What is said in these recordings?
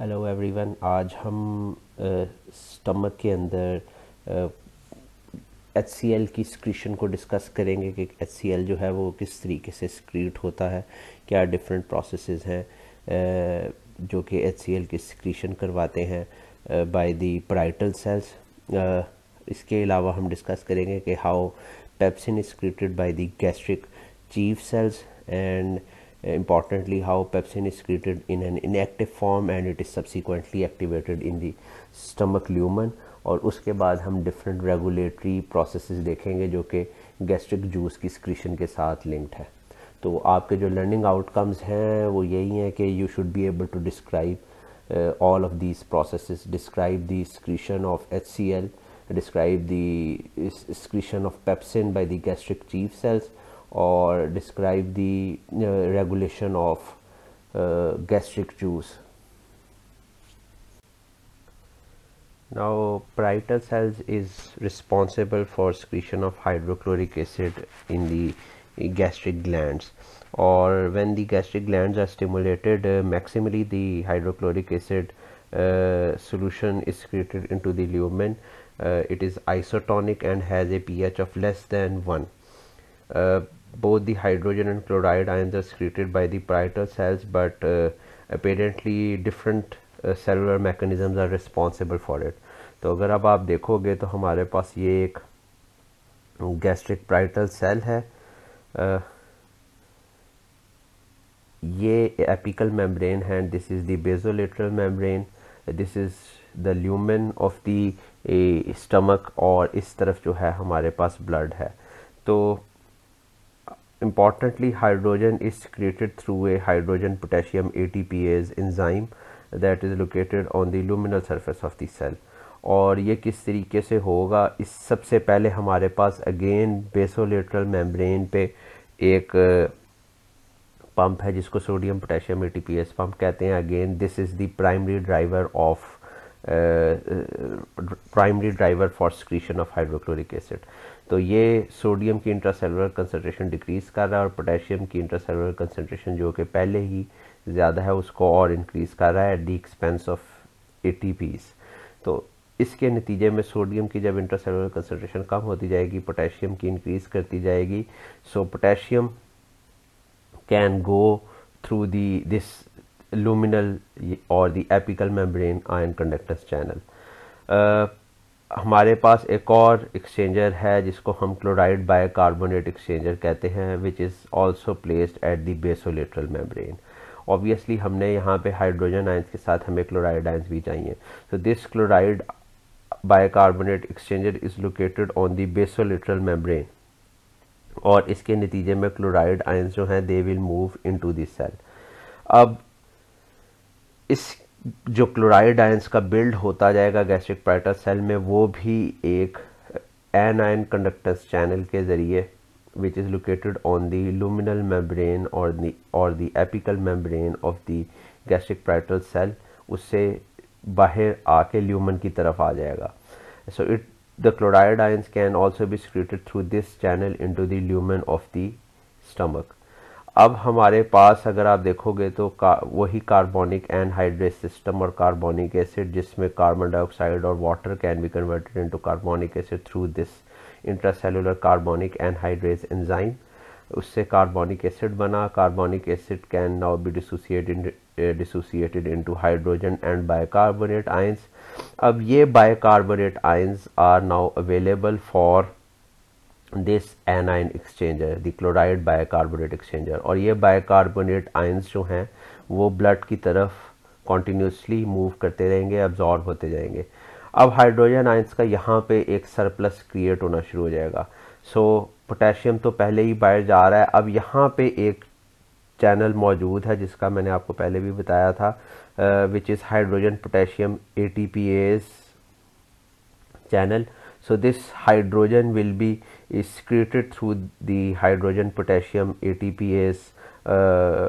Hello everyone आज हम stomach के अंदर एच सी एल की स्क्रीशन को डिस्कस करेंगे कि एच सी एल जो है वो किस तरीके से स्क्रीट होता है क्या डिफरेंट प्रोसेसेस हैं जो कि एच सी एल की स्क्रीशन करवाते हैं बाय दी पराइटल सेल्स इसके अलावा हम डिस्कस करेंगे कि how pepsin is secreted by the gastric chief cells and importantly how pepsin is secreted in an inactive form and it is subsequently activated in the stomach lumen और उसके बाद हम different regulatory process देखेंगे जो कि gastric juice की secretion के साथ लिंक्ड है तो आपके जो लर्निंग आउटकम्स हैं वो यही हैं कि you should be able to describe all of these process describe the secretion of H C L describe the secretion of pepsin by the gastric chief cells or describe the uh, regulation of uh, gastric juice. Now parietal cells is responsible for secretion of hydrochloric acid in the gastric glands or when the gastric glands are stimulated uh, maximally the hydrochloric acid uh, solution is secreted into the lumen uh, it is isotonic and has a pH of less than 1 uh, both the hydrogen and chloride ions are secreted by the parietal cells but uh, apparently different uh, cellular mechanisms are responsible for it तो अगर अब आप देखोगे तो हमारे पास ये एक गैस्ट्रिक प्राइटल सेल है uh, ये एपिकल मेम्ब्रेन है this is the basolateral membrane this is the lumen of the stomach और इस तरफ जो है हमारे पास ब्लड है तो Importantly, hydrogen is secreted through a hydrogen potassium ATPase enzyme that is located on the luminal surface of the cell. और ये किस तरीके से होगा इस सबसे पहले हमारे पास अगेन बेसोलेटरल मेम्ब्रेन पे एक पंप uh, है जिसको सोडियम पोटेशियम एटीपीएस पंप कहते हैं again this is the primary driver of primary driver for secretion of hydrochloric acid तो ये सोडियम की इंट्रासेलुलर कंसनट्रेशन डिक्रीज़ कर रहा है और पोटेशियम की इंट्रासेलुलर कंसनट्रेशन जो कि पहले ही ज़्यादा है उसको और इंक्रीज़ कर रहा है at the expense of a तो इसके नतीजे में सोडियम की जब इंट्रासेलुलर कंसनट्रेशन कम होती जाएगी पोटेशियम की इंक्रीज़ करती जाएगी so potassium can go through the this luminal और the apical membrane ion conductors channel हमारे पास एक और एक्सचेंजर है जिसको हम क्लोराइड बाय कार्बोनेट एक्सचेंजर कहते हैं which is also placed at the basolateral membrane obviously हमने यहाँ पे हाइड्रोजन आइंस के साथ हमें क्लोराइड आइंस भी चाहिए so this chloride bicarbonate exchanger is located on the basolateral membrane और इसके नतीजे में क्लोराइड आइंस जो हैं they will move in this cell अब इस जो क्लोराइड आयंस का बिल्ड होता जाएगा गैस्ट्रिक पैटर सेल में वो भी एक एन आयन कंडक्टर्स चैनल के ज़रिए which is located on the luminal membrane और दी और the apical membrane of the gastric parietal cell उससे बाहर आके ल्यूमन की तरफ आ जाएगा so it the chloride ions can also be secreted through this channel in to the lumen of the stomach अब हमारे पास अगर आप देखोगे तो का, वही कार्बोनिक एनहाइड्रेस सिस्टम और कार्बोनिक एसिड जिसमें कार्बन डाइऑक्साइड और water can be converted into carbonic acid through this intracellular carbonic anhydrase enzyme उससे कार्बोनिक एसिड बना carbonic acid can now be dissociated dissociated into hydrogen and bicarbonate ions अब ये bicarbonate ions are now available for this anion exchanger the chloride bicarbonate exchanger और ये bicarbonate ions जो हैं वो blood की तरफ कॉन्टीन्यूसली मूव करते रहेंगे अब्जॉर्ब होते जाएंगे अब हाइड्रोजन आइन्स का यहाँ पे एक सरप्लस क्रिएट होना शुरू हो जाएगा सो so, पोटेशियम तो पहले ही बाहर जा रहा है अब यहाँ पे एक चैनल मौजूद है जिसका मैंने आपको पहले भी बताया था which is hydrogen potassium a channel So this hydrogen will be secreted through the hydrogen potassium ATPase uh,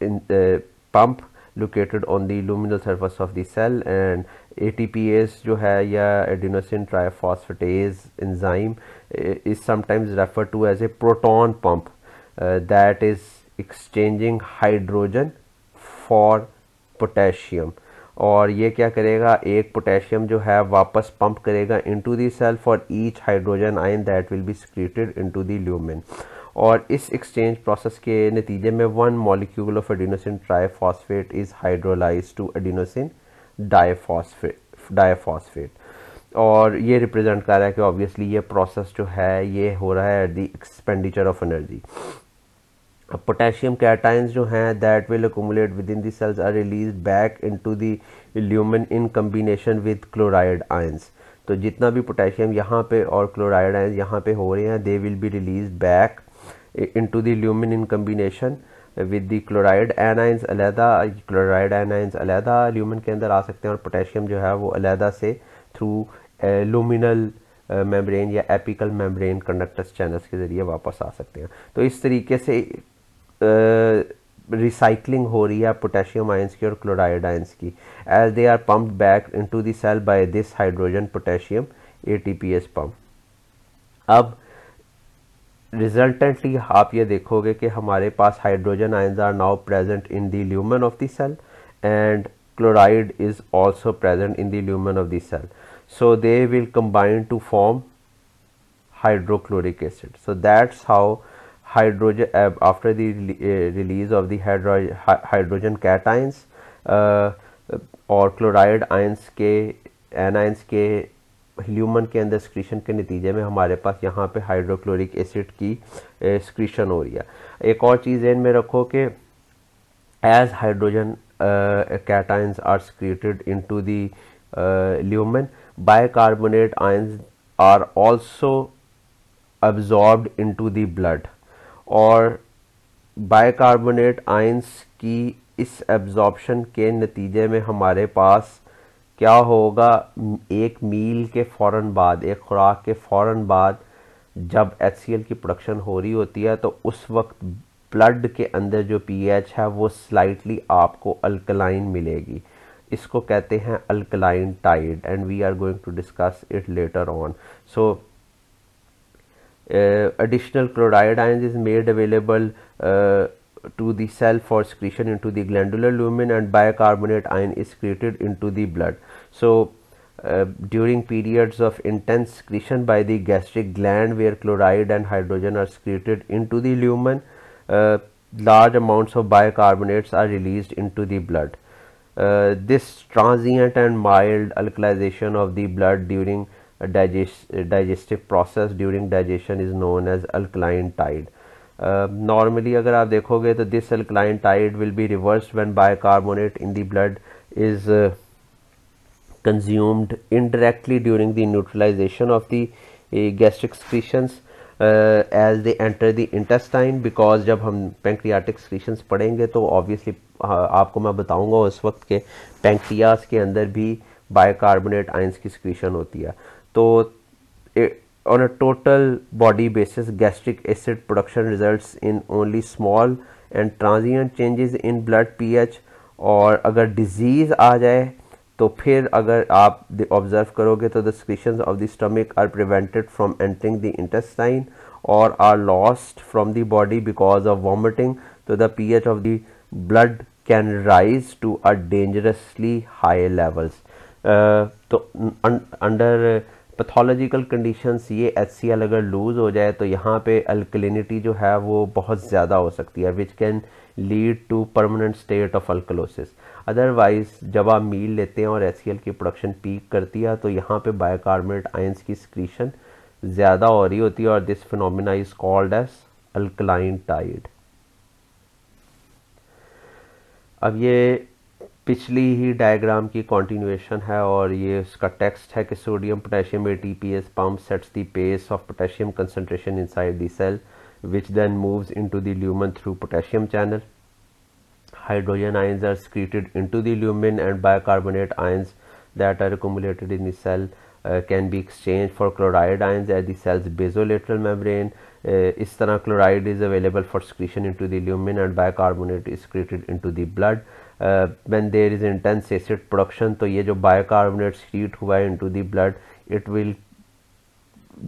in the pump located on the luminal surface of the cell and ATPase जो है a adenosine triphosphatase enzyme uh, is sometimes referred to as a proton pump uh, that is exchanging hydrogen for potassium. और ये क्या करेगा एक potassium जो है वापस पंप करेगा into the cell for each hydrogen ion that will be secreted into to lumen और इस एक्सचेंज प्रोसेस के नतीजे में one molecule of adenosine triphosphate is hydrolyse to adenosine diphosphate diphosphate और ये रिप्रेजेंट कर रहा है कि ऑब्वियसली ये प्रोसेस जो है ये हो रहा है at the expenditure of energy potassium cations जो हैं will will within the cells are release back into the lumen in combination with chloride ions तो जितना भी पोटेशियम यहाँ पे और क्लोराइड आयन यहाँ पे हो रहे हैं they will be release back into the lumen in combination with the chloride anions अलहदा क्लोराइड एनाइंस अलहदा ल्यूमिन के अंदर आ सकते हैं और पोटेशियम जो है वो अलहदा से थ्रू लूमिनल मेम्ब्रेन या एपिकल मेम्ब्रेन कंडक्टर्स चैनल्स के ज़रिए वापस आ सकते हैं तो इस तरीके से रिसाइकलिंग हो रही है पोटेशियम आयंस की और क्लोराइड आयंस की as they are pump back into the cell by this hydrogen potassium ATPase pump अब रिजल्टेंटली आप ये देखोगे कि हमारे पास hydrogen ions are now present in the lumen of the cell and chloride is also present in the lumen of the cell so they will combine to form hydrochloric acid so that's how hydrogen uh, after the re uh, release of the hydro hydrogen cations और chloride ions के anions के human के अंदर secretion के नतीजे में हमारे पास यहाँ पे हाइड्रोक्लोरिक एसिड की स्क्रीशन uh, हो रही है एक और चीज़ इन में रखो कि as hydrogen cations are secreted into the lumen carbonate ions are also into the blood uh, और बाइकार्बोनेट आइंस की इस एब्जॉर्बशन के नतीजे में हमारे पास क्या होगा एक मील के फ़ौर बाद एक खुराक के फ़ौर बाद जब एच की प्रोडक्शन हो रही होती है तो उस वक्त ब्लड के अंदर जो पीएच है वो स्लाइटली आपको अल्कलाइन मिलेगी इसको कहते हैं alkaline tide and we are going to discuss it later on so Uh, additional chloride ions is made available uh, to the cell for secretion into the glandular lumen and bicarbonate ion is secreted into the blood. So, uh, during periods of intense secretion by the gastric gland where chloride and hydrogen are secreted into the lumen, uh, large amounts of bicarbonates are released into the blood. Uh, this transient and mild alkalization of the blood during digest digestive process during digestion is known as alkaline tide normally uh, अगर आप देखोगे तो this alkaline tide will be reverse when bicarbonate in the blood is consumed indirectly during the neutralization of the uh, gastric secretions uh, as they enter the intestine because जब हम pancreatic secretions पढ़ेंगे तो obviously uh, आपको मैं बताऊंगा उस वक्त के pancreas के अंदर भी बायकार्बोनेट आइंस की secretion होती है तो on a total body basis gastric acid production result in only small and transient changes in blood P H और अगर डिजीज आ जाए तो फिर अगर आप ऑब्जर्व करोगे तो the secretion of the stomach are prevented from entering the intestine और are lost from the body because of vomiting तो the P H of the blood can rise to are dangerously high levels तो under pathological conditions ये H अगर lose हो जाए तो यहाँ पे अल्कलिनिटी जो है वो बहुत ज़्यादा हो सकती है which can lead to permanent state of alkalosis otherwise जब आप मील लेते हैं और एच की प्रोडक्शन पीक करती है तो यहाँ पे बायोकार्बोनेट आयंस की स्क्रीशन ज़्यादा हो रही होती है और this phenomena is called as alkaline tide अब ये पिछली ही डायग्राम की कॉन्टिन्यूएशन है और ये इसका टेक्स्ट है कि sodium potassium A T P S pump sets the pace of potassium concentration inside the cell which then move in to the lumen through potassium channel hydrogen ions are secreted into lumen and bicarbonate ions that are accumulated in the cell uh, can be exchanged for chloride ions at the cell's basolateral इस तरह chloride is available for secretion to the lumen and bicarbonate is in to the blood when there is intense acid production तो ये जो bio bicarbonate सीट हुआ है into blood it will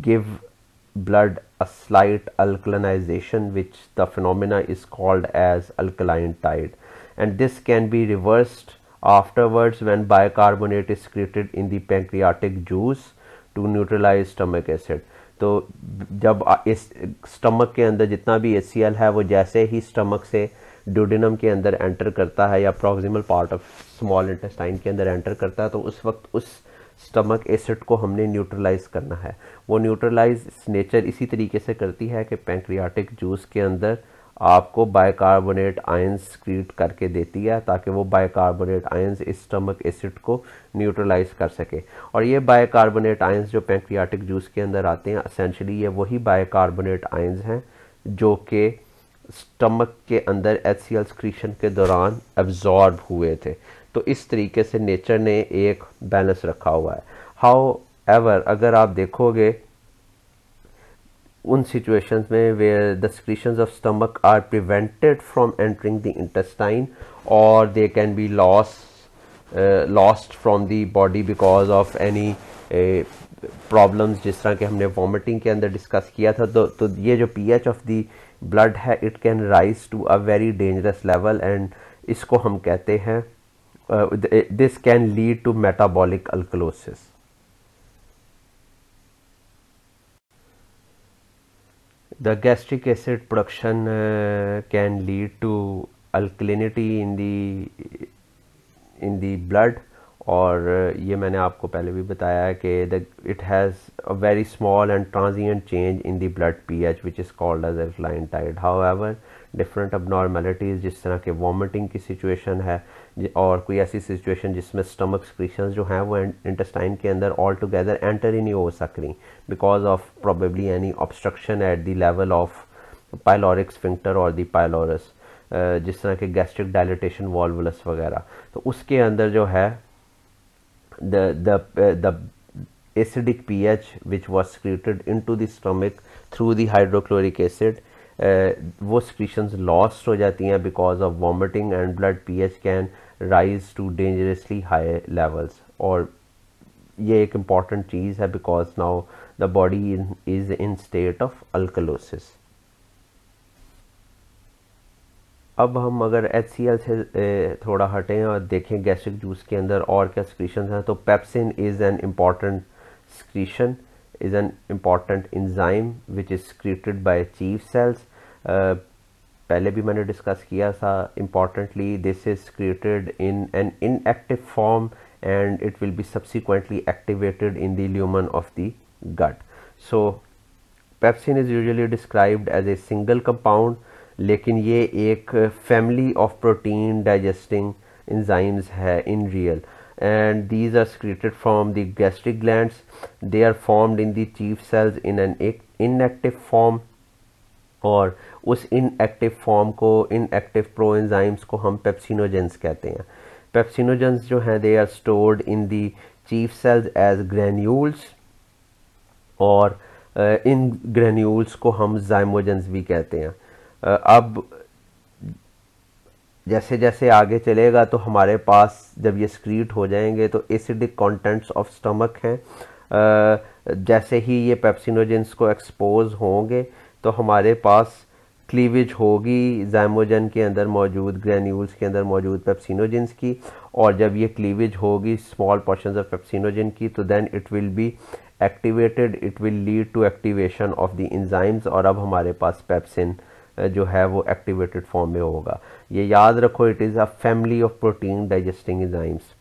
give blood a slight alkalinization which the phenomena is called as alkaline tide and this can be reversed afterwards when bicarbonate is secreted in the pancreatic juice to neutralize stomach acid तो जब इस stomach के अंदर जितना भी ए C L है वो जैसे ही स्टमक से ड्यूडिनम के अंदर एंटर करता है या proximal part of small intestine के अंदर एंटर करता है तो उस वक्त उस स्टमक एसिड को हमने न्यूट्रलाइज करना है वो न्यूट्रलाइज नेचर इसी तरीके से करती है कि पैंक्रियाटिक जूस के अंदर आपको बाइकार्बोनेट आयंस क्रिएट करके देती है ताकि वो बाइकार्बोनेट आयंस इस स्टमक एसिड को न्यूट्रलाइज कर सके और ये बाइकार्बोनेट आयंस जो पैंक्रियाटिक जूस के अंदर आते हैं असेंशली ये वही बाइकार्बोनेट आयंस हैं जो कि स्टमक के अंदर एच सी के दौरान एब्जॉर्ब हुए थे तो इस तरीके से नेचर ने एक बैलेंस रखा हुआ है हाउ एवर अगर आप देखोगे उन सिचुएशंस में where the secretions of stomach are prevented from entering the intestine और they can be loss lost from the body because of any problems जिस तरह के हमने वॉमिटिंग के अंदर डिस्कस किया था तो तो ये जो पीएच ऑफ दी ब्लड है it can rise to a very dangerous level and इसको हम कहते हैं this can lead to metabolic alkalosis the gastric acid production can lead to alkalinity in the in the blood और ये मैंने आपको पहले भी बताया है कि the it has a very small and transient change in the blood pH which is called as alkaline tide how ever different abnormalities जिस तरह के वॉमिटिंग की सिचुएशन है और कोई ऐसी सिचुएशन जिसमें स्टमक स्क्रीशन जो हैं वो इंटेस्टाइन के अंदर ऑल टुगेदर एंटर ही नहीं हो सक रही because of probably any obstruction at the level of pyloric sphincter और द पायलोरस जिस तरह के गैस्ट्रिक डायलिटेशन वॉल्वलस वगैरह तो उसके अंदर जो है the the uh, the acidic pH which was secreted into the stomach through the hydrochloric acid uh, wo secretions lost ho jati hain because of vomiting and blood pH can rise to dangerously high levels or ye ek important cheez hai because now the body in, is in state of alkalosis अब हम अगर H से थोड़ा हटें और देखें gastric juice के अंदर और क्या स्क्रीशन हैं तो pepsin is an important secretion is an important enzyme which is secreted by chief cells पहले भी मैंने डिस्कस किया था importantly this is created in an inactive form and it will be subsequently activated in lumen of the gut so pepsin is usually described as a single compound लेकिन ये एक family of protein digesting in real and and are are secreted the gastric gastric they are formed in the chief cells in an एक inactive form और उस inactive form को inactive pro enzymes को हम pepsinogens कहते हैं pepsinogens जो हैं they are stored in the chief cells as granules और इन uh, ग्रेन्यूल्स को हम जाइमोजेंस भी कहते हैं अब जैसे जैसे आगे चलेगा तो हमारे पास जब ये स्क्रीट हो जाएंगे तो एसिडिक कंटेंट्स ऑफ स्टमक हैं जैसे ही ये पेप्सिनोजेंस को एक्सपोज होंगे तो हमारे पास क्लीवेज होगी जैमोजन के अंदर मौजूद ग्रैन्यूल्स के अंदर मौजूद पेप्सिनोजेंस की और जब ये क्लीवेज होगी स्मॉल पोर्शन ऑफ पेप्सिनोजन की तो then it will be activated it will lead to activation of the enzymes और अब हमारे पास पेप्सिन जो है वो एक्टिवेटेड फॉर्म में होगा ये याद रखो it is a family of protein digesting enzymes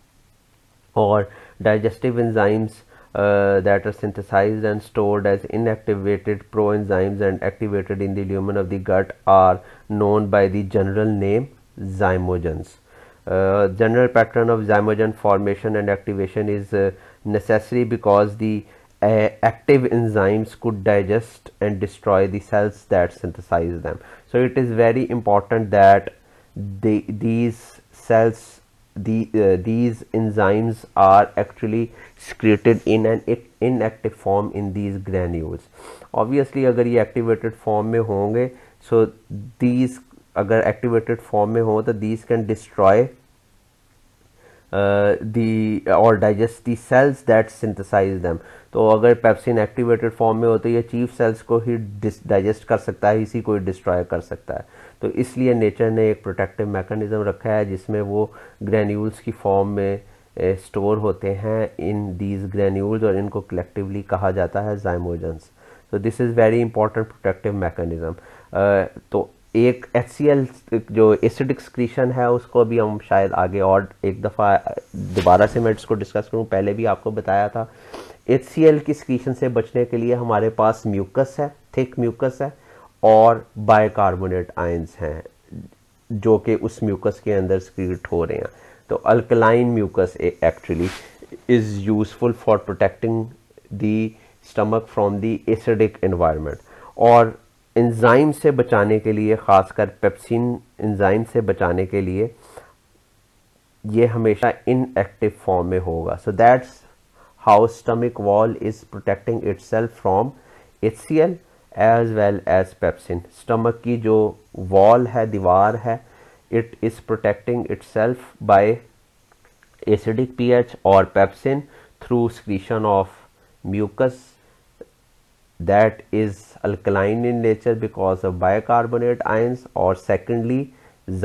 और digestive enzymes that are synthesise and stored as inactivated pro enzymes and activated in lumen of the gut are known by the general name zymogens general pattern of zymogen formation and activation is necessary because the active enzymes could digest and destroy the cells that synthesize them so it is very important that the, these cells the uh, these enzymes are actually secreted in an inactive form in these granules obviously agar ये activated form में honge so these agar activated form में ho, तो these can destroy uh, the uh, or digest the cells that synthesize them तो अगर pepsin activated form में हो तो ये चीफ सेल्स को ही डाइजेस्ट कर सकता है इसी को ही डिस्ट्रॉय कर सकता है तो इसलिए नेचर ने एक प्रोटेक्टिव मैकेनिज़्म रखा है जिसमें वो ग्रेन्यूल्स की फॉर्म में स्टोर होते हैं इन दीज ग्रेन्यूल्स और इनको कलेक्टिवली कहा जाता है जाइमोजन्स तो this is very important protective mechanism तो एक एच सी एल जो एसिड एक्सक्रीशन है उसको भी हम शायद आगे और एक दफ़ा दोबारा से मैं इसको डिस्कस करूँ पहले भी आपको बताया था एच सी एल की एक्सक्रीशन से बचने के लिए हमारे पास म्यूकस है थिक म्यूकस है और बायकार्बोनेट आयंस हैं जो कि उस म्यूकस के अंदर स्क्रीट हो रहे हैं तो alkaline mucus actually is useful for protecting the stomach from the acidic environment और इंजाइम से बचाने के लिए ख़ासकर पेप्सिन इंजाइम से बचाने के लिए ये हमेशा इनएक्टिव फॉर्म में होगा so that's how stomach wall is protecting itself from H C L as well as pepsin stomach की जो वॉल है दीवार है it is protecting itself by acidic P H और pepsin through secretion of mucus that is alkaline in nature because of bicarbonate ions or secondly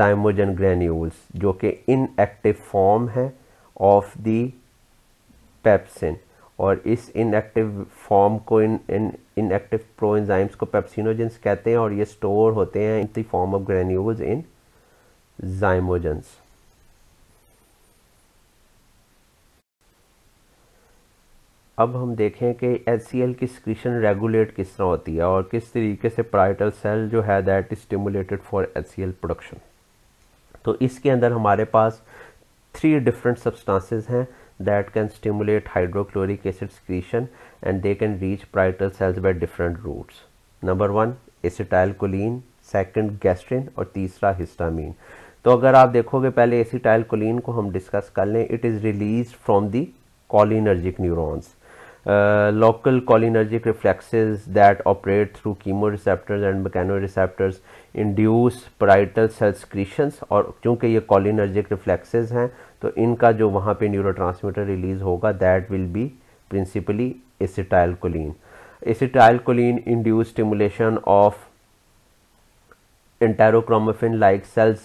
zymogen granules जो कि inactive form है of the pepsin और इस inactive form को इन इन inactive proenzymes को pepsinogens कहते हैं और ये store होते हैं in the form of granules in zymogens अब हम देखें कि एच की स्क्रीशन रेगुलेट किस तरह होती है और किस तरीके से प्राइटल सेल जो है that is stimulated for H production तो इसके अंदर हमारे पास थ्री डिफरेंट सब्सटेंसेस हैं can stimulate hydrochloric acid secretion and they they reach parietal cells cells different different number one 1 choline second gastrin और तीसरा हिस्टामिन तो अगर आप देखोगे पहले एसिटाइलकोलिन को हम डिस्कस कर लें it is release from the cholinergic neurons uh, local cholinergic reflexes that operate through chemoreceptors and mechanoreceptors induce parietal cell secretions और क्योंकि ये cholinergic reflexes हैं तो इनका जो वहाँ पे neurotransmitter release होगा that will be principally acetylcholine acetylcholine induce stimulation of enterochromaffin like cells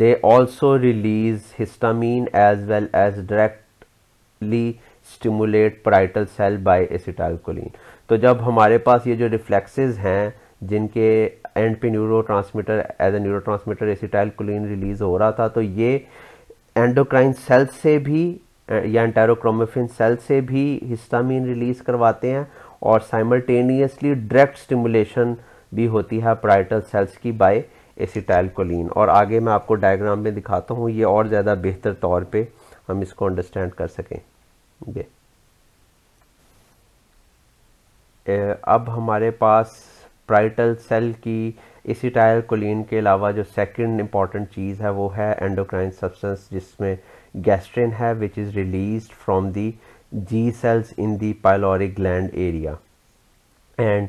they also release histamine as well as directly stimulate parietal cell by acetylcholine तो जब हमारे पास ये जो रिफ्लेक्सेस हैं जिनके एंड पे neurotransmitter as a neurotransmitter acetylcholine release हो रहा था तो ये एंडोक्राइन सेल से भी या एंटेरोक्रोमोफिन सेल से भी हिस्टामिन रिलीज़ करवाते हैं और साइमल्टेनियसली डायरेक्ट स्टिमुलेशन भी होती है पराइटल सेल्स की बाय एसिटाइलकोलिन और आगे मैं आपको डायग्राम में दिखाता हूँ ये और ज़्यादा बेहतर तौर पे हम इसको अंडरस्टैंड कर सकें ये अब हमारे पास प्राइटल सेल की इसी टायल कोलिन के अलावा जो सेकंड इम्पॉर्टेंट चीज़ है वो है एंडोक्राइन सब्सटेंस जिसमें गैस्ट्रिन है which is release from the G cells in the pyloric gland area and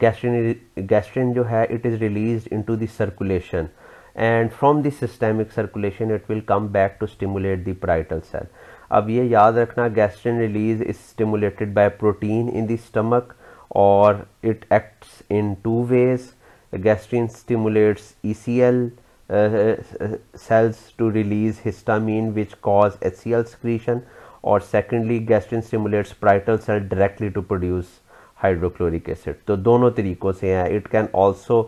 gastrin gastrin जो है it is release into circulation and from the systemic circulation it will come back to stimulate the parietal cell अब ये याद रखना gastrin release is stimulated by protein in the stomach और it acts in two ways gastrin stimulates E cells to release histamine which cause H C L secretion और secondly gastrin stimulates parietal cell directly to produce hydrochloric acid तो दोनों तरीकों से हैं it can also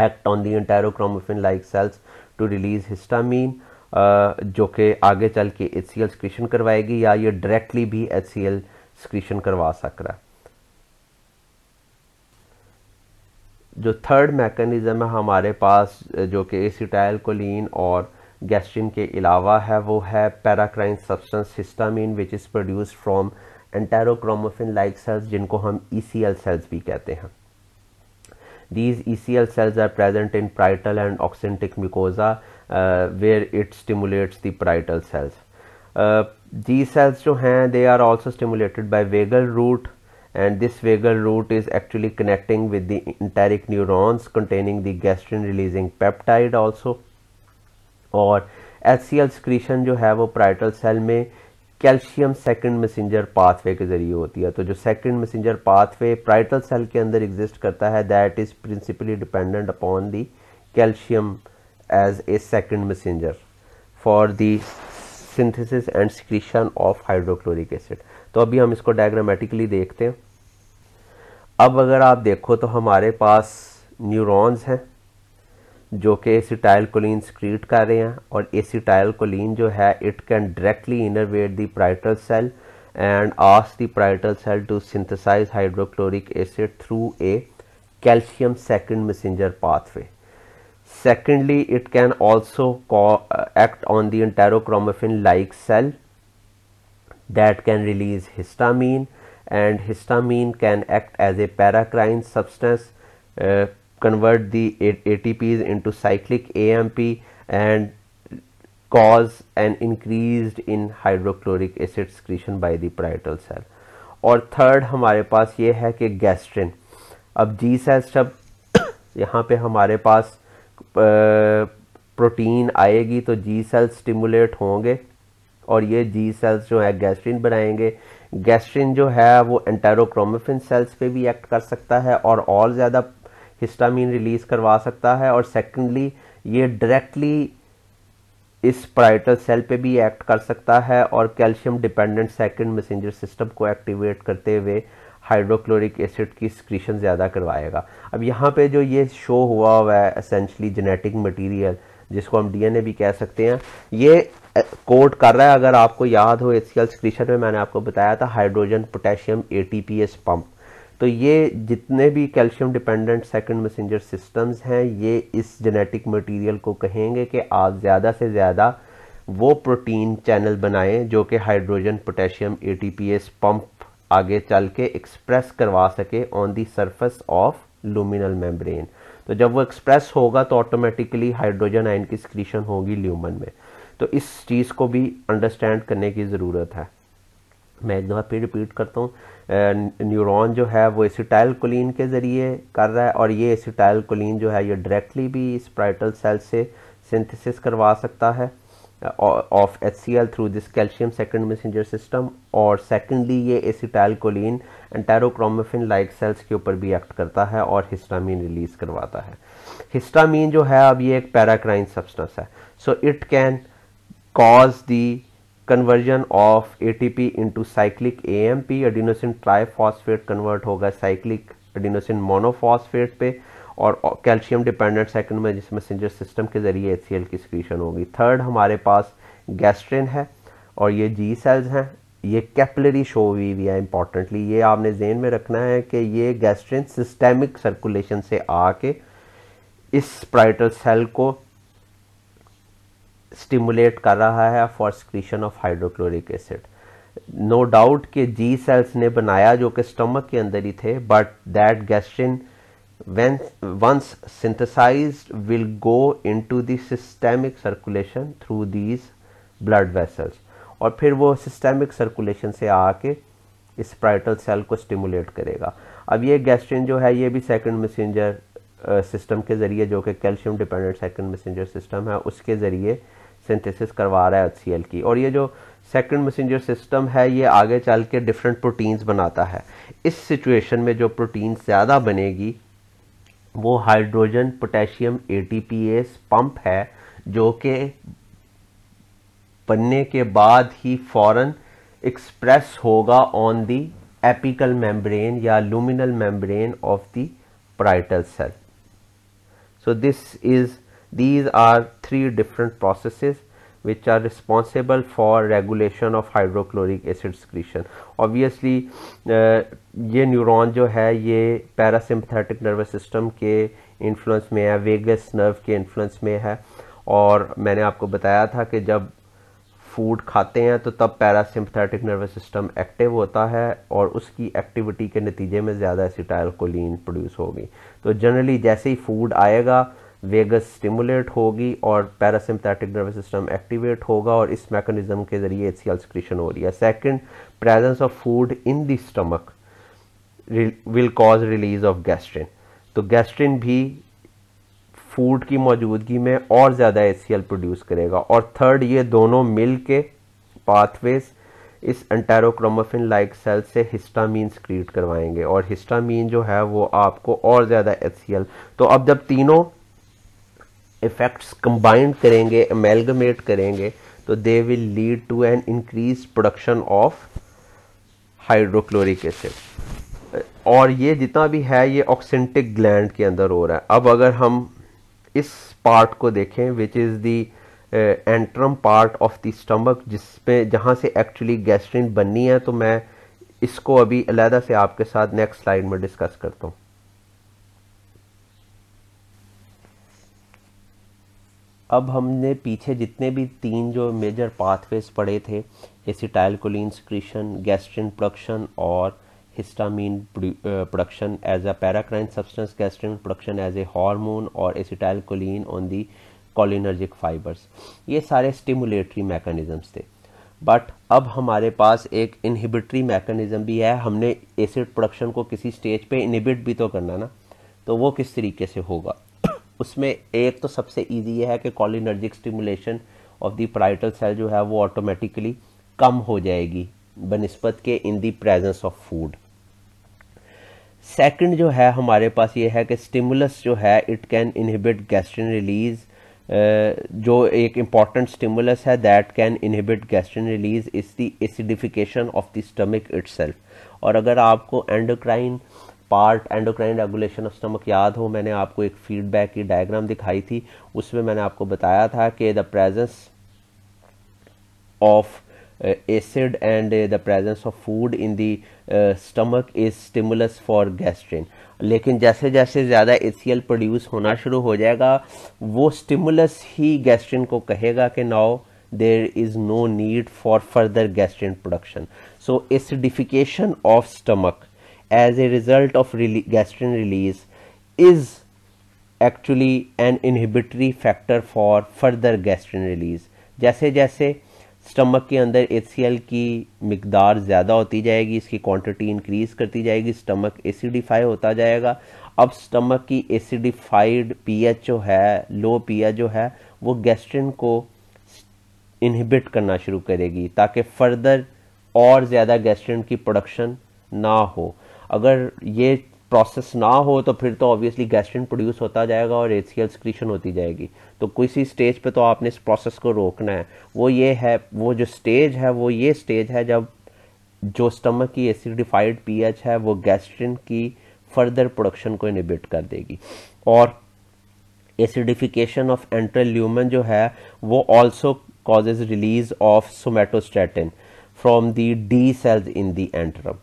act on the enterochromaffin like cells to release histamine जो कि आगे चल के एच सी एल स्क्रीशन करवाएगी या ये डायरेक्टली भी एच सी एल स्क्रीशन करवा सक रहा है जो थर्ड मैकेनिज़्म है हमारे पास जो कि एसीटाइल कोलिन और गैस्ट्रिन के अलावा है वो है paracrine substance histamine which is produce from enterochromaffin like cells जिनको हम ई सी एल सेल्स भी कहते हैं these E C L cells are present in parietal and oxyntic mucosa uh, where it stimulates the parietal cells uh, the cells jo hain they are also stimulated by vagal root and this vagal root is actually connecting with the enteric neurons containing the gastrin releasing peptide also or HCl secretion jo hai wo parietal cell mein calcium second messenger pathway के ज़रिए होती है तो जो second messenger pathway parietal cell के अंदर exist करता है that is principally dependent upon the calcium as a second messenger for the synthesis and secretion of hydrochloric acid तो अभी हम इसको डायग्रामेटिकली देखते हैं अब अगर आप देखो तो हमारे पास न्यूरॉन्स हैं जो कि एसिटाइल कोलिन स्क्रीट कर रहे हैं और एसिटाइल कोलिन जो है it can directly innervate the parietal cell and ask the parietal cell to synthesize hydrochloric acid through a calcium second messenger pathway secondly it can also act on the enterochromaffin like cell that can release histamine and histamine can act as a paracrine substance uh, convert the ATPs into cyclic AMP and cause an increased in hydrochloric acid secretion by the parietal cell और third हमारे पास ये है कि gastrin अब जी sales जब यहाँ पे हमारे पास प्रोटीन आएगी तो जी सेल्स स्टिमुलेट होंगे और ये जी सेल्स जो है गैस्ट्रिन बनाएंगे गैस्ट्रिन जो है वो एंटेरोक्रोमोफिन सेल्स पे भी एक्ट कर सकता है और और ज़्यादा हिस्टामिन रिलीज़ करवा सकता है और सेकेंडली ये डायरेक्टली इस प्राइटल सेल पे भी एक्ट कर सकता है और calcium dependent second messenger system को एक्टिवेट करते हुए हाइड्रोक्लोरिक एसिड की स्क्रीशन ज़्यादा करवाएगा अब यहाँ पे जो ये शो हुआ हुआ है असेंशली जेनेटिक मटेरियल जिसको हम डीएनए भी कह सकते हैं ये कोट कर रहा है अगर आपको याद हो एस स्क्रीशन में मैंने आपको बताया था हाइड्रोजन पोटेशियम ए पंप तो ये जितने भी calcium dependent second messenger systems हैं ये इस जेनेटिक मटेरियल को कहेंगे कि आप ज़्यादा से ज़्यादा वो प्रोटीन चैनल बनाएं जो कि हाइड्रोजन पोटेशियम एटीपीएस पंप आगे चल के एक्सप्रेस करवा सके on the surface of luminal membrane तो जब वो एक्सप्रेस होगा तो ऑटोमेटिकली हाइड्रोजन आयन की स्क्रीशन होगी ल्यूमन में तो इस चीज़ को भी अंडरस्टैंड करने की ज़रूरत है मैं एक दफ़ा फिर रिपीट करता हूँ न्यूरॉन जो है वो एसिटाइल कोलिन के ज़रिए कर रहा है और ये एसिटाइल कोलिन जो है ये डायरेक्टली भी इस प्राइटल सेल से सिंथेसिस करवा सकता है uh, of HCl through this calcium second messenger system और secondly ये acetylcholine enterochromaffin like cells के ऊपर भी act करता है और histamine release करवाता है histamine जो है अब ये एक paracrine substance है so it can cause the conversion of ATP into cyclic AMP adenosine triphosphate convert होगा cyclic adenosine monophosphate पे और कैल्शियम डिपेंडेंट सेकंड में जिसमें सिंजर सिस्टम के ज़रिए एच की सिक्रीशन होगी थर्ड हमारे पास गैस्ट्रिन है और ये जी सेल्स हैं ये कैपलरी शो हुई हुई है इंपॉर्टेंटली ये आपने जेन में रखना है कि ये गैस्ट्रिन सिस्टेमिक सर्कुलेशन से आके इस प्राइटल सेल को स्टिमुलेट कर रहा है for secretion of hydrochloric acid no doubt कि जी सेल्स ने बनाया जो कि स्टमक के अंदर ही थे but that gastrin when once synthesized will go into the systemic circulation through these blood vessels और फिर वो systemic circulation से आके स्प्राइटल सेल को स्टिमुलेट करेगा अब ये गैस्ट्रिन जो है ये भी सेकंड मैसेंजर सिस्टम के ज़रिए जो कि calcium dependent second messenger system है उसके ज़रिए सिंथेसिस करवा रहा है एच की और ये जो सेकंड मैसेंजर सिस्टम है ये आगे चल के डिफरेंट प्रोटीन्स बनाता है इस सिचुएशन में जो प्रोटीन ज़्यादा बनेगी वो हाइड्रोजन पोटेशियम ए पंप है जो कि बनने के बाद ही फौरन एक्सप्रेस होगा ऑन दी एपिकल मेम्ब्रेन या luminal membrane of the parietal cell so this is these are three different processes which are responsible for regulation of hydrochloric acid secretion obviously uh, ये न्यूरॉन जो है ये parasympathetic nervous system के influence में है vagus nerve के influence में है और मैंने आपको बताया था कि जब फूड खाते हैं तो तब पैरासिम्पथेटिक नर्वस सिस्टम एक्टिव होता है और उसकी एक्टिविटी के नतीजे में ज़्यादा एसिटाइल कोलिन प्रोड्यूस होगी तो जनरली जैसे ही फूड आएगा वेगस स्टिमुलेट होगी और पैरासिम्पथेटिक नर्वस सिस्टम एक्टिवेट होगा और इस मैकेनिज्म के ज़रिए एच सिक्रीशन हो रही है second presence of food in the stomach will cause release of gastrin तो गैस्ट्रिन भी फूड की मौजूदगी में और ज़्यादा एच प्रोड्यूस करेगा और थर्ड ये दोनों मिल के पाथवेज इस एंटेरोक्रोमोफिन लाइक सेल से हिस्टामीन सिक्रीट करवाएंगे और हिस्टामीन जो है वो आपको और ज़्यादा एच सी एल तो अब जब तीनों इफ़ेक्ट्स कंबाइंड करेंगे एमेलगमेट करेंगे तो they will lead to an increase production of hydrochloric acid और ये जितना भी है ये ऑक्सेंटिक ग्लैंड के अंदर हो रहा है अब अगर हम इस पार्ट को देखें which is the antrum part of the stomach जिसमें जहाँ से एक्चुअली गैस्ट्रिन बननी है तो मैं इसको अभी अलहदा से आपके साथ नेक्स्ट स्लाइड में डिस्कस करता हूँ अब हमने पीछे जितने भी तीन जो मेजर पाथवेज पड़े थे एसिटाइलकोलिन सिक्रीशन गैस्ट्रिन प्रोडक्शन और histamine production as a paracrine substance gastrin production as a hormone और acetylcholine on the cholinergic fibres ये सारे स्टिमुलेटरी मैकेनिज्म्स थे बट अब हमारे पास एक इनहिबिटरी मैकेनिज़्म भी है हमने एसिड प्रोडक्शन को किसी स्टेज पे इनहिबिट भी तो करना ना तो वो किस तरीके से होगा उसमें एक तो सबसे ईजी ये है कि cholinergic stimulation of the parietal cell जो है वो ऑटोमेटिकली कम हो जाएगी बनस्पत के in the presence of food second जो है हमारे पास ये है कि स्टिमुलस जो है it can inhibit gastrin release जो एक इम्पॉर्टेंट स्टिमुलस है that can inhibit gastrin release is the acidification of the stomach it और अगर आपको endocrine part endocrine regulation of stomach याद हो मैंने आपको एक फीडबैक की डायग्राम दिखाई थी उसमें मैंने आपको बताया था कि the presence of acid and the presence of food in in stomach is stimulus for gastrin लेकिन जैसे जैसे ज़्यादा ए प्रोड्यूस होना शुरू हो जाएगा वो स्टिमुलस ही गैस्ट्रिन को कहेगा कि now there is no need for further gastrin production so acidification of stomach as a result of rele gastrin release is actually an inhibitory factor for further gastrin release जैसे जैसे stomach के अंदर H की मकदार ज़्यादा होती जाएगी इसकी क्वांटिटी इंक्रीज़ करती जाएगी स्टमक एसिडिफाई होता जाएगा अब स्टमक की एसिडिफाइड एच जो है लो एच जो है वो गैस्ट्रिन को इनहिबिट करना शुरू करेगी ताकि फर्दर और ज़्यादा गैस्ट्रिन की प्रोडक्शन ना हो अगर ये प्रोसेस ना हो तो फिर तो ऑब्वियसली गैस्ट्रिन प्रोड्यूस होता जाएगा और एसीएल सिक्रीशन होती जाएगी तो किसी स्टेज पे तो आपने इस प्रोसेस को रोकना है वो ये है वो जो स्टेज है वो ये स्टेज है जब जो स्टमक की एसिडिफाइड पीएच है वो गैस्ट्रिन की फर्दर प्रोडक्शन को इनिबिट कर देगी और एसिडिफिकेशन ऑफ एंट्रल ल्यूमन जो है वो also causes release of somatostatin from the D cells in the antrum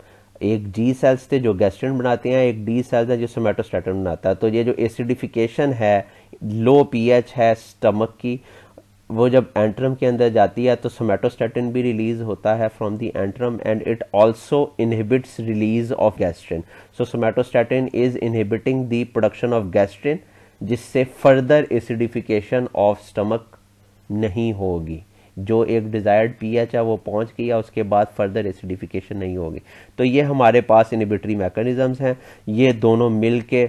एक जी सेल्स थे जो गैस्ट्रिन बनाते हैं एक डी सेल्स है जो सोमेटोस्टेटन बनाता है तो ये जो एसिडिफिकेशन है लो पीएच है स्टमक की वो जब एंट्रम के अंदर जाती है तो सोमेटोस्टेटिन भी रिलीज होता है from the antrum and it also inhibits release of gastrin so somatostatin is inhibiting the production of gastrin जिससे फर्दर एसिडिफिकेशन ऑफ स्टमक नहीं होगी जो एक डिज़ायर्ड पीएच है वो पहुंच गया उसके बाद फर्दर एसिडिफिकेशन नहीं होगी तो ये हमारे पास इनिबिटरी मैकेनिज़म्स हैं ये दोनों मिल के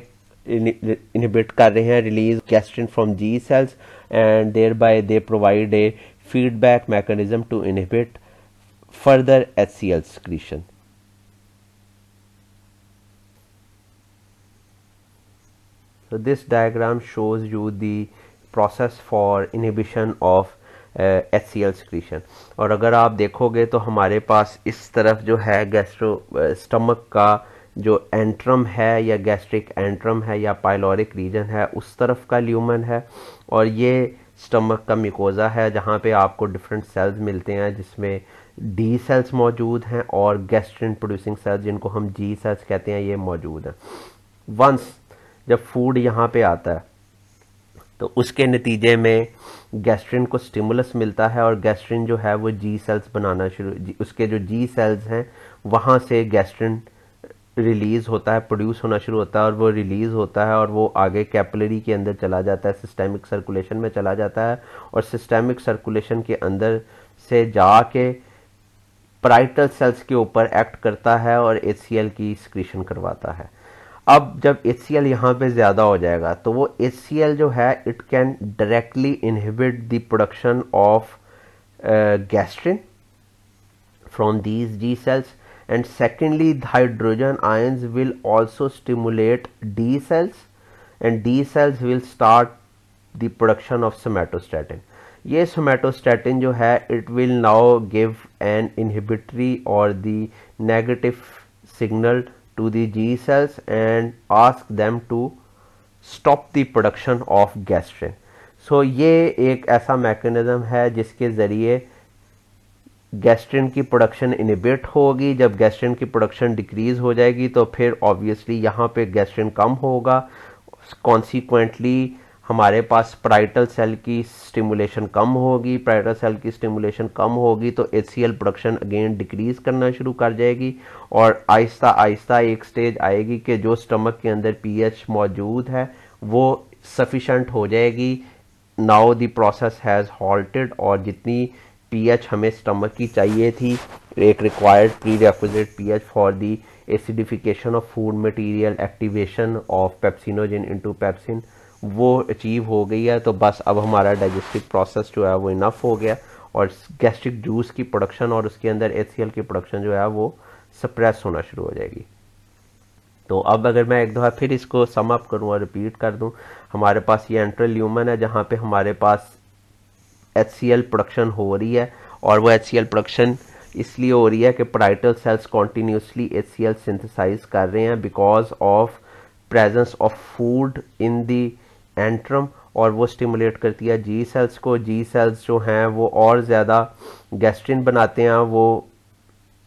इनिबिट कर रहे हैं release gastrin from G cells and thereby they provide a feedback mechanism to inhibit further H C L secretion so this diagram shows you the process for inhibition of H C L secretion और अगर आप देखोगे तो हमारे पास इस तरफ जो है गैस्ट्रो स्टमक का जो एंट्रम है या गैस्ट्रिक एंट्रम है या पाइलोरिक रीजन है उस तरफ का ल्यूमन है और ये स्टमक का मिकोज़ा है जहाँ पे आपको डिफरेंट सेल्स मिलते हैं जिसमें डी सेल्स मौजूद हैं और गैस्ट्रिन प्रोड्यूसिंग सेल्स जिनको हम जी सेल्स कहते हैं ये मौजूद हैं वंस जब फूड यहाँ पे आता है तो उसके नतीजे में गैस्ट्रिन को स्टिमुलस मिलता है और गैस्ट्रिन जो है वो जी सेल्स बनाना शुरू उसके जो जी सेल्स हैं वहाँ से गैस्ट्रिन रिलीज़ होता है प्रोड्यूस होना शुरू होता है और वो रिलीज़ होता है और वो आगे कैपिलरी के अंदर चला जाता है सिस्टेमिक सर्कुलेशन में चला जाता है और सिस्टेमिक सर्कुलेशन के अंदर से जाके पराइटल सेल्स के ऊपर एक्ट करता है और एच की स्क्रीशन करवाता है अब जब एच सी एल यहाँ पर ज़्यादा हो जाएगा तो वो एच सी एल जो है it can directly inhibit the production of gastrin from these D cells and secondly hydrogen ions will also stimulate D cells and D cells will start the production of somatostatin ये somatostatin जो है it will now give an inhibitory और the negative signal to the G cells and ask them to stop the production of gastrin. So ये एक ऐसा mechanism है जिसके ज़रिए गैस्ट्रिन की प्रोडक्शन इनिबिट होगी जब गैस्ट्रिन की प्रोडक्शन डिक्रीज़ हो जाएगी तो फिर ऑब्वियसली यहाँ पे गैस्ट्रिन कम होगा कॉन्सिक्वेंटली हमारे पास प्राइटल सेल की स्टिमुलेशन कम होगी प्राइटल सेल की स्टिमुलेशन कम होगी तो एच प्रोडक्शन अगेन डिक्रीज़ करना शुरू कर जाएगी और आहिस्ता आहिस्ता एक स्टेज आएगी कि जो स्टमक के अंदर पीएच मौजूद है वो सफिशेंट हो जाएगी now the process has halted और जितनी पीएच हमें स्टमक की चाहिए थी एक required pre refrigerate pH for the acidification of food material activation of pepsinogen into pepsin वो अचीव हो गई है तो बस अब हमारा डाइजेस्टिव प्रोसेस जो है वो इनफ हो गया और गैस्ट्रिक जूस की प्रोडक्शन और उसके अंदर एच की प्रोडक्शन जो है वो सप्रेस होना शुरू हो जाएगी तो अब अगर मैं एक दफ़ा फिर इसको सम अप करूँ और रिपीट कर दूँ हमारे पास ये एंट्रल ह्यूमन है जहाँ पे हमारे पास एच प्रोडक्शन हो रही है और वो एच प्रोडक्शन इसलिए हो रही है कि parietal cells continuously H C synthesize कर रहे हैं because of presence of food in the antrum और वो स्टिमुलेट करती है जी सेल्स को जी सेल्स जो हैं वो और ज़्यादा गैस्ट्रिन बनाते हैं वो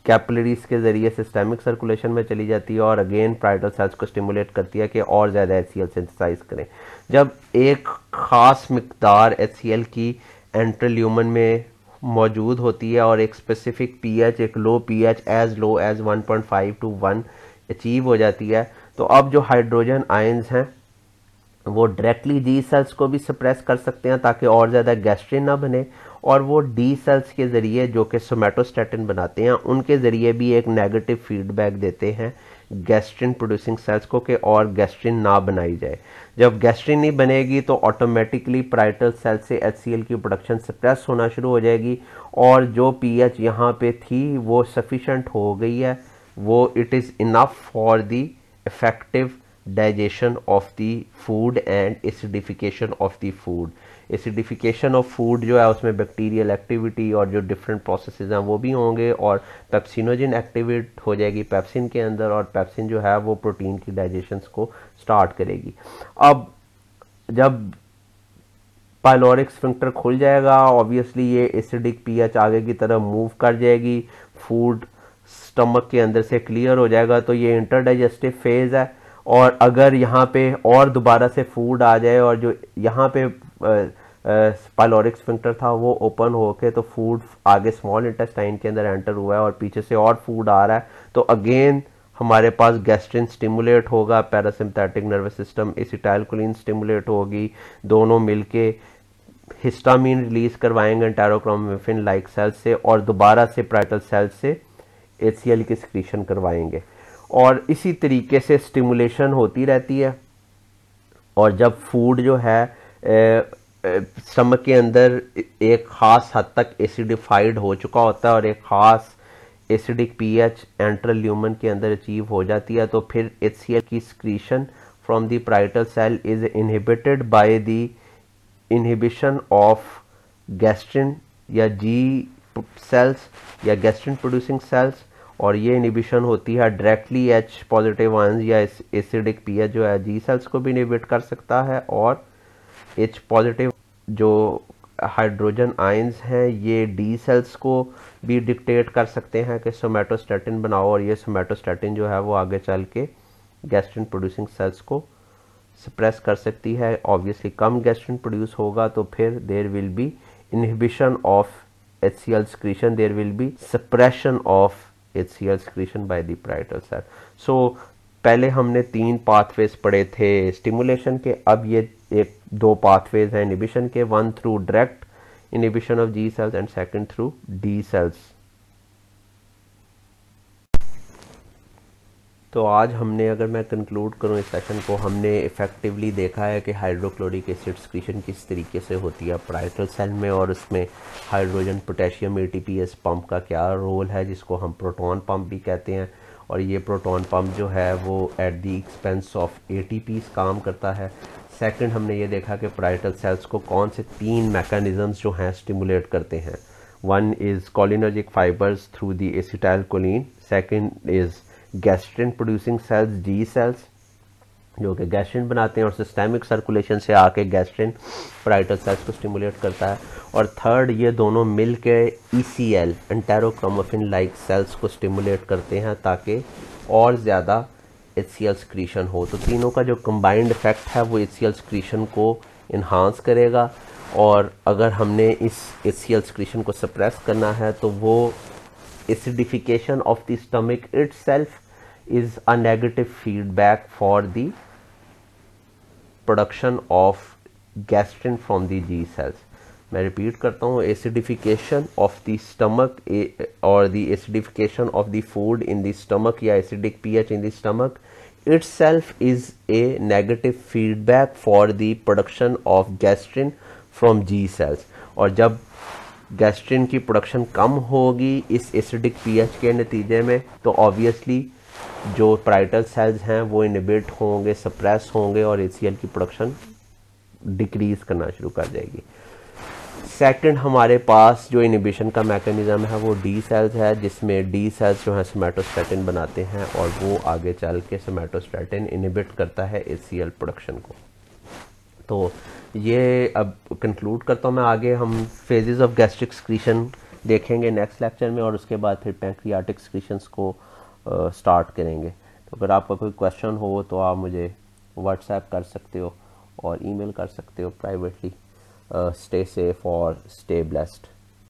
कैपलरीज के ज़रिए सिस्टेमिक सर्कुलेशन में चली जाती है और अगेन प्राइटल सेल्स को स्टिमुलेट करती है कि और ज़्यादा एच सी करें जब एक ख़ास मकदार एच की एंट्रल्यूमन में मौजूद होती है और एक स्पेसिफिक पीएच एक low pH as low as 1.5 to 1 achieve हो जाती है तो अब जो हाइड्रोजन आयंस हैं वो डायरेक्टली जी सेल्स को भी सप्रेस कर सकते हैं ताकि और ज़्यादा गैस्ट्रिन ना बने और वो डी सेल्स के ज़रिए जो कि सोमेटोस्टेटिन बनाते हैं उनके ज़रिए भी एक नेगेटिव फीडबैक देते हैं गैस्ट्रिन प्रोड्यूसिंग सेल्स को कि और गैस्ट्रिन ना बनाई जाए जब गैस्ट्रिन नहीं बनेगी तो ऑटोमेटिकली प्राइटल सेल से एच की प्रोडक्शन सप्रेस होना शुरू हो जाएगी और जो पी एच यहाँ पर थी वो सफिशेंट हो गई है वो it is enough for the effective digestion of the food and acidification of the food acidification of food जो है उसमें बैक्टीरियल एक्टिविटी और जो डिफरेंट प्रोसेसेस हैं वो भी होंगे और पेप्सिनोजिन एक्टिवेट हो जाएगी पेप्सिन के अंदर और पेप्सिन जो है वो प्रोटीन की डाइजेशन को स्टार्ट करेगी अब जब पाइलोरिक स्फिंक्टर खुल जाएगा ऑब्वियसली ये एसिडिक पीएच आगे की तरफ मूव कर जाएगी फूड स्टमक के अंदर से क्लियर हो जाएगा तो ये इंटर डाइजेस्टिव फेज़ है और अगर यहाँ पे और दोबारा से फूड आ जाए और जो यहाँ पे पायलोरिक स्फिंक्टर था वो ओपन होके तो फूड आगे स्मॉल इंटेस्टाइन के अंदर एंटर हुआ है और पीछे से और फूड आ रहा है तो अगेन हमारे पास गैस्ट्रिन स्टिमुलेट होगा parasympathetic nervous system acetylcholine stimulate होगी दोनों मिलके हिस्टामिन रिलीज करवाएंगे एंटेरोक्रोमोफिन लाइक सेल्स से और दोबारा से प्राइटल सेल्स से एच की स्क्रीशन करवाएंगे और इसी तरीके से स्टिमुलेशन होती रहती है और जब फूड जो है स्टमक के अंदर एक ख़ास हद तक एसिडिफाइड हो चुका होता है और एक ख़ास एसिडिक पीएच एंट्रल ल्यूमन के अंदर अचीव हो जाती है तो फिर एच की secretion from the parietal cell is inhibited by the inhibition of gastrin या जी सेल्स या गैस्ट्रिन प्रोड्यूसिंग सेल्स और ये इनिबिशन होती है डायरेक्टली एच पॉजिटिव आयंस या एसिडिक पी जो है जी सेल्स को भी इनिबिट कर सकता है और एच पॉजिटिव जो हाइड्रोजन आयंस हैं ये डी सेल्स को भी डिक्टेट कर सकते हैं कि सोमेटोस्टेटिन बनाओ और ये सोमेटोस्टेटिन जो है वो आगे चल के गैस्ट्रिन प्रोड्यूसिंग सेल्स को सप्रेस कर सकती है ऑब्वियसली कम गैस्ट्रिन प्रोड्यूस होगा तो फिर there will be inhibition of H C L secretion there will be suppression of its L secretion by the parietal cell so पहले हमने तीन पाथवेज पढ़े थे स्टिमुलेशन के अब ये एक दो पाथवेज हैं इनिबिशन के one through direct inhibition of G cells and second through D cells तो आज हमने अगर मैं कंक्लूड करूं इस सेशन को हमने इफ़ेक्टिवली देखा है कि हाइड्रोक्लोरिक एसिड स्क्रीशन किस तरीके से होती है प्राइटल सेल में और उसमें हाइड्रोजन पोटेशियम एटीपीएस पंप का क्या रोल है जिसको हम प्रोटॉन पंप भी कहते हैं और ये प्रोटॉन पंप जो है वो at the expense of a काम करता है सेकंड हमने ये देखा कि प्राइटल सेल्स को कौन से तीन मैकेनिज़म्स जो हैं स्टिमुलेट करते हैं one is cholinergic fibres through the acetylcholine second is gastrin producing cells D cells जो कि गैस्ट्रिन बनाते हैं और सिस्टेमिक सर्कुलेशन से आके गैस्ट्रिन प्राइटल सेल्स को स्टिमुलेट करता है और थर्ड ये दोनों मिल के E C L enterochromaffin like cells को स्टिमुलेट करते हैं ताकि और ज़्यादा एच सी एल स्क्रीशन हो तो तीनों का जो कम्बाइंड इफेक्ट है वो एच सी एल स्क्रीशन को इन्हांस करेगा और अगर हमने इस एच सी एल स्क्रीशन को सप्रेस करना है तो वो acidification of the stomach itself is a negative feedback for the production of gastrin from the G cells मैं रिपीट करता हूँ एसिडिफिकेशन ऑफ द स्टमक और the acidification of the food in the stomach या acidic pH in the stomach itself is a negative feedback for the production of gastrin from G cells और जब gastrin की production कम होगी इस acidic pH के नतीजे में तो ऑब्वियसली जो प्राइटल सेल्स हैं वो इनिबिट होंगे सप्रेस होंगे और एसीएल की प्रोडक्शन डिक्रीज करना शुरू कर जाएगी सेकंड हमारे पास जो इनिबिशन का मैकेनिज़्म है वो डी सेल्स है जिसमें डी सेल्स जो है सोमेटोस्टेटिन बनाते हैं और वो आगे चल के सोमेटोस्टेटिन इनिबिट करता है एसीएल प्रोडक्शन को तो ये अब कंक्लूड करता हूँ मैं आगे हम फेजेस ऑफ गैस्ट्रिक स्क्रीशन देखेंगे नेक्स्ट लेक्चर में और उसके बाद फिर पैंक्रियाटिक स्क्रीशंस को स्टार्ट करेंगे तो अगर आपका कोई क्वेश्चन हो तो आप मुझे व्हाट्सएप कर सकते हो और ईमेल कर सकते हो प्राइवेटली स्टे सेफ और स्टे ब्लेस्ड